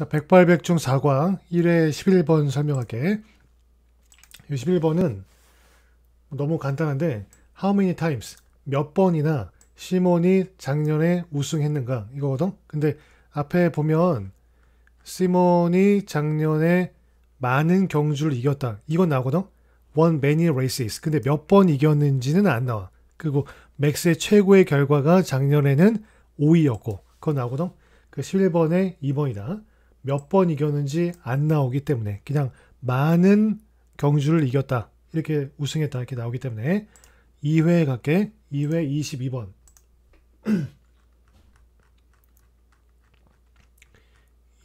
자, 108백 중4광 1회 11번 설명할게. 이 11번은 너무 간단한데 How many times? 몇 번이나 시몬이 작년에 우승했는가 이거거든. 근데 앞에 보면 시몬이 작년에 많은 경주를 이겼다. 이건 나오거든. won many races. 근데 몇 번 이겼는지는 안 나와. 그리고 맥스의 최고의 결과가 작년에는 5위였고 그건 나오거든. 그 11번에 2번이다. 몇번 이겼는지 안 나오기 때문에 그냥 많은 경주를 이겼다. 이렇게 우승했다. 이렇게 나오기 때문에 2회 에 갈게. 2회 22번.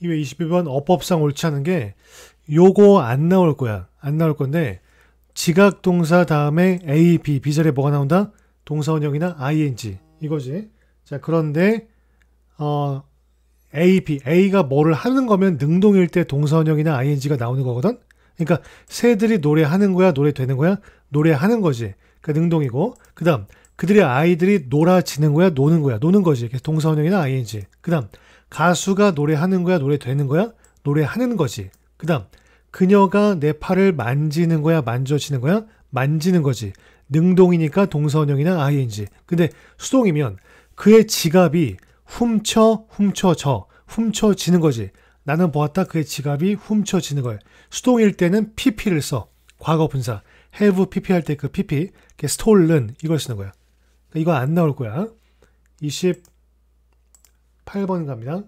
2회 22번 어법상 옳지 않은 게 요거 안 나올 거야. 안 나올 건데 지각 동사 다음에 A, B, B 자리에 뭐가 나온다? 동사원형이나 ing 이거지. 자 그런데 어 AP, A가 뭐를 하는 거면 능동일 때 동사원형이나 ing가 나오는 거거든? 그러니까 새들이 노래하는 거야, 노래 되는 거야? 노래하는 거지. 그 능동이고. 그 다음, 그들의 아이들이 놀아지는 거야, 노는 거야? 노는 거지. 그서 동사원형이나 ing. 그 다음, 가수가 노래하는 거야, 노래 되는 거야? 노래하는 거지. 그 다음, 그녀가 내 팔을 만지는 거야, 만져지는 거야? 만지는 거지. 능동이니까 동사원형이나 ing. 근데 수동이면 그의 지갑이 훔쳐 훔쳐져 훔쳐지는 거지. 나는 보았다 그의 지갑이 훔쳐지는 걸. 수동일 때는 pp를 써. 과거 분사. have pp 할 때 그 pp. 그 stolen 이걸 쓰는 거야. 그러니까 이거 안 나올 거야. 28번 갑니다.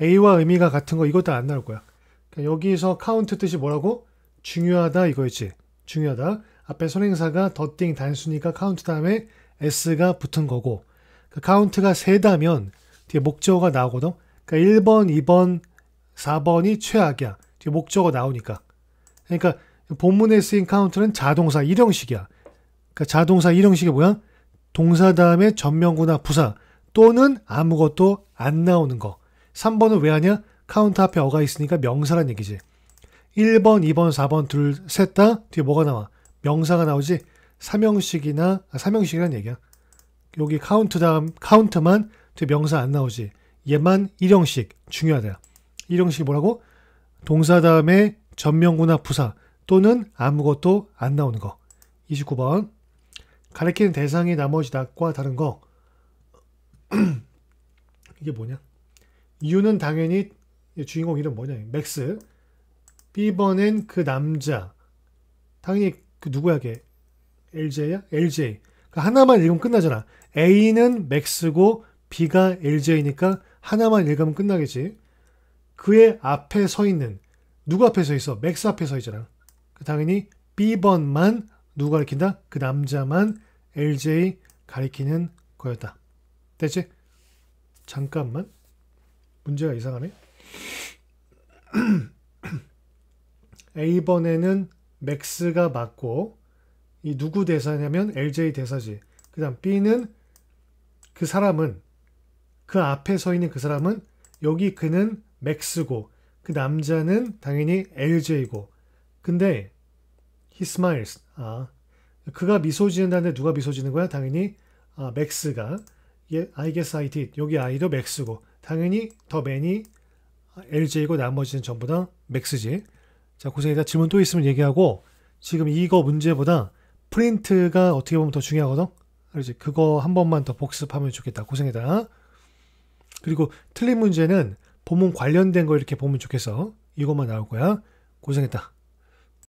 A와 의미가 같은 거 이것도 안 나올 거야. 그러니까 여기서 카운트 뜻이 뭐라고? 중요하다 이거였지. 중요하다. 앞에 선행사가 더띵 단순이가 카운트 다음에 s가 붙은 거고 그 카운트가 세다면 뒤에 목적어가 나오거든. 그러니까 1번, 2번, 4번이 최악이야. 뒤에 목적어 나오니까. 그러니까 본문에 쓰인 카운트는 자동사 일형식이야. 그러니까 자동사 일형식이 뭐야? 동사 다음에 전명구나 부사 또는 아무것도 안 나오는 거. 3번은 왜 하냐? 카운트 앞에 어가 있으니까 명사란 얘기지. 1번, 2번, 4번 둘, 셋다 뒤에 뭐가 나와? 명사가 나오지. 삼형식이나 아, 삼형식이란 얘기야. 여기 카운트 다음 카운트만 명사 안 나오지. 얘만 일형식 중요하다. 일형식이 뭐라고? 동사 다음에 전명구나 부사 또는 아무것도 안 나오는 거. 29번. 가리키는 대상이 나머지 낙과 다른 거. 이게 뭐냐? 이유는 당연히 주인공 이름 뭐냐? 맥스. B번엔 그 남자. 당연히 그 누구야 게 LJ야? LJ. 그러니까 하나만 읽으면 끝나잖아. A는 맥스고 B가 LJ니까 하나만 읽으면 끝나겠지. 그의 앞에 서 있는 누구 앞에 서 있어? 맥스 앞에 서 있잖아. 그 당연히 B번만 누구 가리킨다? 그 남자만 LJ 가리키는 거였다. 됐지? 잠깐만. 문제가 이상하네. A번에는 맥스가 맞고 이 누구 대사냐면 LJ 대사지. 그 다음 B는 그 사람은 그 앞에 서 있는 그 사람은 여기 그는 맥스고 그 남자는 당연히 LJ고 근데 he smiles 아 그가 미소 지는다는데 누가 미소 지는 거야? 당연히 아, 맥스가 예, I guess I did 여기 아이도 맥스고 당연히 더 맨이 LJ고 나머지는 전부 다 맥스지 자 고생이다 질문 또 있으면 얘기하고 지금 이거 문제보다 프린트가 어떻게 보면 더 중요하거든. 그래서 그거 한 번만 더 복습하면 좋겠다. 고생이다 그리고 틀린 문제는 본문 관련된 거 이렇게 보면 좋겠어. 이것만 나올 거야. 고생했다.